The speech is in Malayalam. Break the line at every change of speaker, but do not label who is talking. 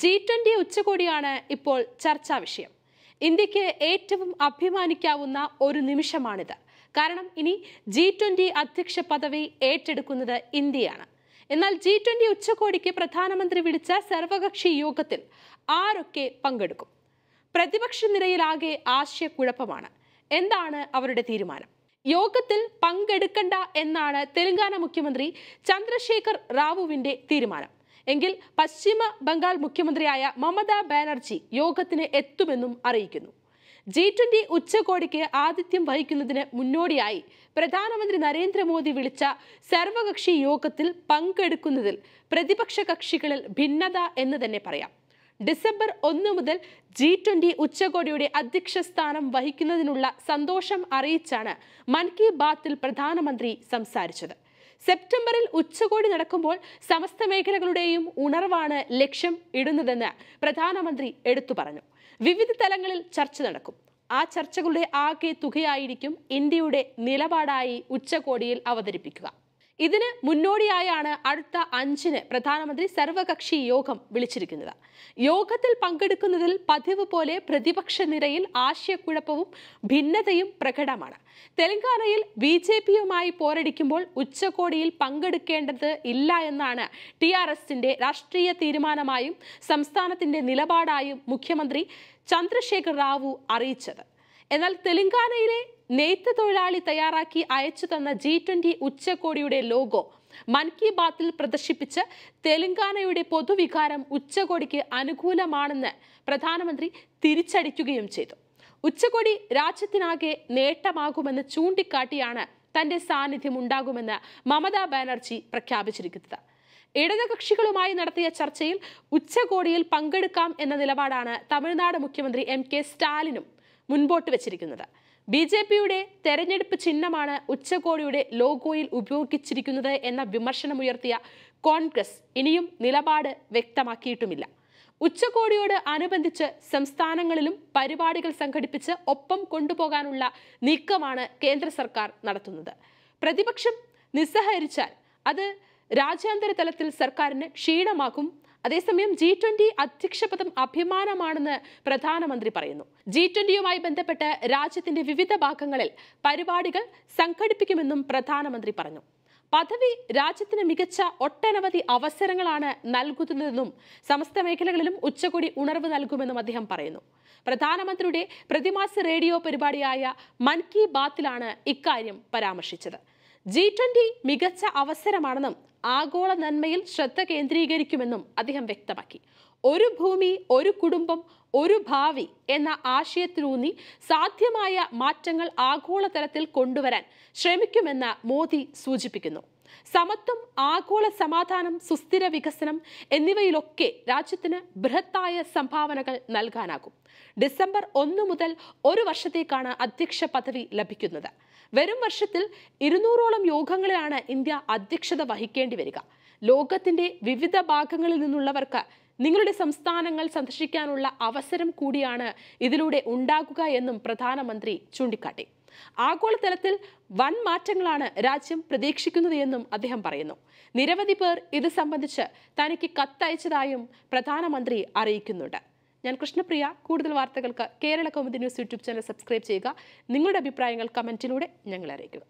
ജി ട്വൻ്റി ഉച്ചകോടിയാണ് ഇപ്പോൾ ചർച്ചാ വിഷയം ഇന്ത്യക്ക് ഏറ്റവും അഭിമാനിക്കാവുന്ന ഒരു നിമിഷമാണിത് കാരണം ഇനി ജി ട്വൻ്റി അധ്യക്ഷ പദവി ഏറ്റെടുക്കുന്നത് ഇന്ത്യയാണ് എന്നാൽ ജി ട്വൻ്റി ഉച്ചകോടിക്ക് പ്രധാനമന്ത്രി വിളിച്ച സർവകക്ഷി യോഗത്തിൽ ആരൊക്കെ പങ്കെടുക്കും പ്രതിപക്ഷ നിരയിലാകെ ആശയക്കുഴപ്പമാണ് എന്താണ് അവരുടെ തീരുമാനം യോഗത്തിൽ പങ്കെടുക്കണ്ട എന്നാണ് തെലങ്കാന മുഖ്യമന്ത്രി ചന്ദ്രശേഖർ റാവുവിന്റെ തീരുമാനം എങ്കിൽ പശ്ചിമ ബംഗാൾ മുഖ്യമന്ത്രിയായ മമതാ ബാനർജി യോഗത്തിന് എത്തുമെന്നും അറിയിക്കുന്നു ജി ട്വന്റി ഉച്ചകോടിക്ക് ആതിഥ്യം വഹിക്കുന്നതിന് മുന്നോടിയായി പ്രധാനമന്ത്രി നരേന്ദ്രമോദി വിളിച്ച സർവകക്ഷി യോഗത്തിൽ പങ്കെടുക്കുന്നതിൽ പ്രതിപക്ഷ കക്ഷികളിൽ ഭിന്നത എന്ന് തന്നെ പറയാം ഡിസംബർ ഒന്ന് മുതൽ ജി ട്വന്റി ഉച്ചകോടിയുടെ അധ്യക്ഷ സ്ഥാനം വഹിക്കുന്നതിനുള്ള സന്തോഷം അറിയിച്ചാണ് മൻ കി ബാത്തിൽ പ്രധാനമന്ത്രി സംസാരിച്ചത് സെപ്റ്റംബറിൽ ഉച്ചകോടി നടക്കുമ്പോൾ സമസ്ത മേഖലകളുടെയും ഉണർവാണ് ലക്ഷ്യം ഇടുന്നതെന്ന് പ്രധാനമന്ത്രി എടുത്തു പറഞ്ഞു വിവിധ തലങ്ങളിൽ ചർച്ച നടക്കും ആ ചർച്ചകളുടെ ആകെ തുകയായിരിക്കും ഇന്ത്യയുടെ നിലപാടായി ഉച്ചകോടിയിൽ അവതരിപ്പിക്കുക ഇതിന് മുന്നോടിയായാണ് അടുത്ത അഞ്ചിന് പ്രധാനമന്ത്രി സർവകക്ഷി യോഗം വിളിച്ചിരിക്കുന്നത് യോഗത്തിൽ പങ്കെടുക്കുന്നതിൽ പതിവ് പോലെ പ്രതിപക്ഷ നിരയിൽ ആശയക്കുഴപ്പവും ഭിന്നതയും പ്രകടമാണ് തെലങ്കാനയിൽ ബി ജെ പിയുമായി പോരടിക്കുമ്പോൾ ഉച്ചകോടിയിൽ പങ്കെടുക്കേണ്ടത് ഇല്ല എന്നാണ് ടി ആർ എസിന്റെ രാഷ്ട്രീയ തീരുമാനമായും സംസ്ഥാനത്തിന്റെ നിലപാടായും മുഖ്യമന്ത്രി ചന്ദ്രശേഖർ റാവു അറിയിച്ചത് എന്നാൽ തെലങ്കാനയിലെ നെയ്ത്ത് തൊഴിലാളി തയ്യാറാക്കി അയച്ചു തന്ന ജി ട്വന്റി ഉച്ചകോടിയുടെ ലോഗോ മൻ കി ബാത്തിൽ പ്രദർശിപ്പിച്ച് തെലങ്കാനയുടെ പൊതുവികാരം ഉച്ചകോടിക്ക് അനുകൂലമാണെന്ന് പ്രധാനമന്ത്രി തിരിച്ചടിക്കുകയും ചെയ്തു ഉച്ചകോടി രാജ്യത്തിനാകെ നേട്ടമാകുമെന്ന് ചൂണ്ടിക്കാട്ടിയാണ് തന്റെ സാന്നിധ്യം ഉണ്ടാകുമെന്ന് മമതാ ബാനർജി പ്രഖ്യാപിച്ചിരിക്കുന്നത് ഇടതുകക്ഷികളുമായി നടത്തിയ ചർച്ചയിൽ ഉച്ചകോടിയിൽ പങ്കെടുക്കാം എന്ന നിലപാടാണ് തമിഴ്നാട് മുഖ്യമന്ത്രി എം കെ സ്റ്റാലിനും മുൻപോട്ട് വെച്ചിരിക്കുന്നത് ബി ജെ പിയുടെ തെരഞ്ഞെടുപ്പ് ചിഹ്നമാണ് ഉച്ചകോടിയുടെ ലോഗോയിൽ ഉപയോഗിച്ചിരിക്കുന്നത് എന്ന വിമർശനമുയർത്തിയ കോൺഗ്രസ് ഇനിയും നിലപാട് വ്യക്തമാക്കിയിട്ടുമില്ല ഉച്ചകോടിയോട് അനുബന്ധിച്ച് സംസ്ഥാനങ്ങളിലും പരിപാടികൾ സംഘടിപ്പിച്ച് ഒപ്പം കൊണ്ടുപോകാനുള്ള നീക്കമാണ് കേന്ദ്ര സർക്കാർ നടത്തുന്നത് പ്രതിപക്ഷം നിസ്സഹരിച്ചാൽ അത് രാജ്യാന്തര തലത്തിൽ സർക്കാരിന് ക്ഷീണമാകും അതേസമയം ജി ട്വന്റി അധ്യക്ഷപദം അഭിമാനമാണെന്ന് പ്രധാനമന്ത്രി പറയുന്നു ജി ട്വന്റിയുമായി ബന്ധപ്പെട്ട് രാജ്യത്തിന്റെ വിവിധ ഭാഗങ്ങളിൽ പരിപാടികൾ സംഘടിപ്പിക്കുമെന്നും പ്രധാനമന്ത്രി പറഞ്ഞു പദവി രാജ്യത്തിന് മികച്ച ഒട്ടനവധി അവസരങ്ങളാണ് നൽകുന്നതെന്നും സമസ്ത മേഖലകളിലും ഉച്ചകോടി ഉണർവ് നൽകുമെന്നും അദ്ദേഹം പറയുന്നു പ്രധാനമന്ത്രിയുടെ പ്രതിമാസ റേഡിയോ പരിപാടിയായ മൻ കി ബാത്തിലാണ് ഇക്കാര്യം പരാമർശിച്ചത് ജി ട്വന്റി മികച്ച അവസരമാണെന്നും ആഗോള നന്മയിൽ ശ്രദ്ധ കേന്ദ്രീകരിക്കുമെന്നും അദ്ദേഹം വ്യക്തമാക്കി ഒരു ഭൂമി ഒരു കുടുംബം ഒരു ഭാവി എന്ന ആശയത്തിലൂന്നി സാധ്യമായ മാറ്റങ്ങൾ ആഗോളതലത്തിൽ കൊണ്ടുവരാൻ ശ്രമിക്കുമെന്ന് മോദി സൂചിപ്പിക്കുന്നു സമത്വം ആഗോള സമാധാനം സുസ്ഥിര വികസനം എന്നിവയിലൊക്കെ രാജ്യത്തിന് ബൃഹത്തായ സംഭാവനകൾ നൽകാനാകും ഡിസംബർ ഒന്ന് മുതൽ ഒരു വർഷത്തേക്കാണ് അധ്യക്ഷ പദവി ലഭിക്കുന്നത് വരും വർഷത്തിൽ ഇരുന്നൂറോളം യോഗങ്ങളിലാണ് ഇന്ത്യ അധ്യക്ഷത വഹിക്കേണ്ടി വരിക ലോകത്തിന്റെ വിവിധ ഭാഗങ്ങളിൽ നിന്നുള്ളവർക്ക് നിങ്ങളുടെ സംസ്ഥാനങ്ങൾ സന്ദർശിക്കാനുള്ള അവസരം കൂടിയാണ് ഇതിലൂടെ ഉണ്ടാകുക എന്നും പ്രധാനമന്ത്രി ചൂണ്ടിക്കാട്ടി ആഗോളതലത്തിൽ വൻ മാറ്റങ്ങളാണ് രാജ്യം പ്രതീക്ഷിക്കുന്നത് എന്നും അദ്ദേഹം പറയുന്നു നിരവധി പേർ ഇത് സംബന്ധിച്ച് തനിക്ക് കത്തയച്ചതായും പ്രധാനമന്ത്രി അറിയിക്കുന്നുണ്ട് ഞാൻ കൃഷ്ണപ്രിയ കൂടുതൽ വാർത്തകൾക്ക് Kerala Kaumudi news YouTube channel subscribe ചെയ്യുക നിങ്ങളുടെ അഭിപ്രായങ്ങൾ കമൻറ്റിലൂടെ ഞങ്ങളെ അറിയിക്കുക